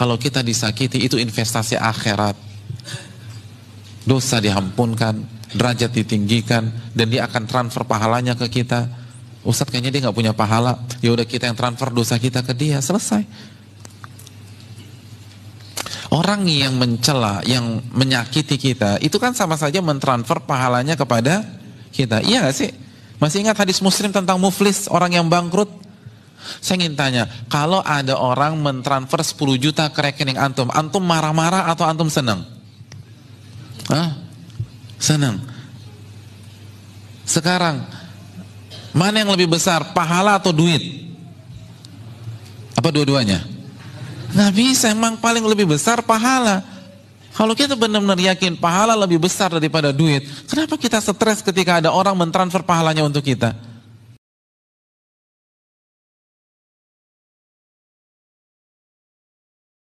Kalau kita disakiti itu investasi akhirat. Dosa diampunkan, derajat ditinggikan, dan dia akan transfer pahalanya ke kita. Ustadz kayaknya dia nggak punya pahala, ya udah kita yang transfer dosa kita ke dia, selesai. Orang yang mencela, yang menyakiti kita, itu kan sama saja mentransfer pahalanya kepada kita. Iya gak sih? Masih ingat hadis muslim tentang muflis, orang yang bangkrut? Saya ingin tanya, kalau ada orang mentransfer 10 juta ke rekening antum, antum marah-marah atau antum senang? Hah? Senang. Sekarang, mana yang lebih besar, pahala atau duit? Apa dua-duanya? Nah bisa, emang paling lebih besar pahala. Kalau kita benar-benar yakin pahala lebih besar daripada duit, kenapa kita stres ketika ada orang mentransfer pahalanya untuk kita?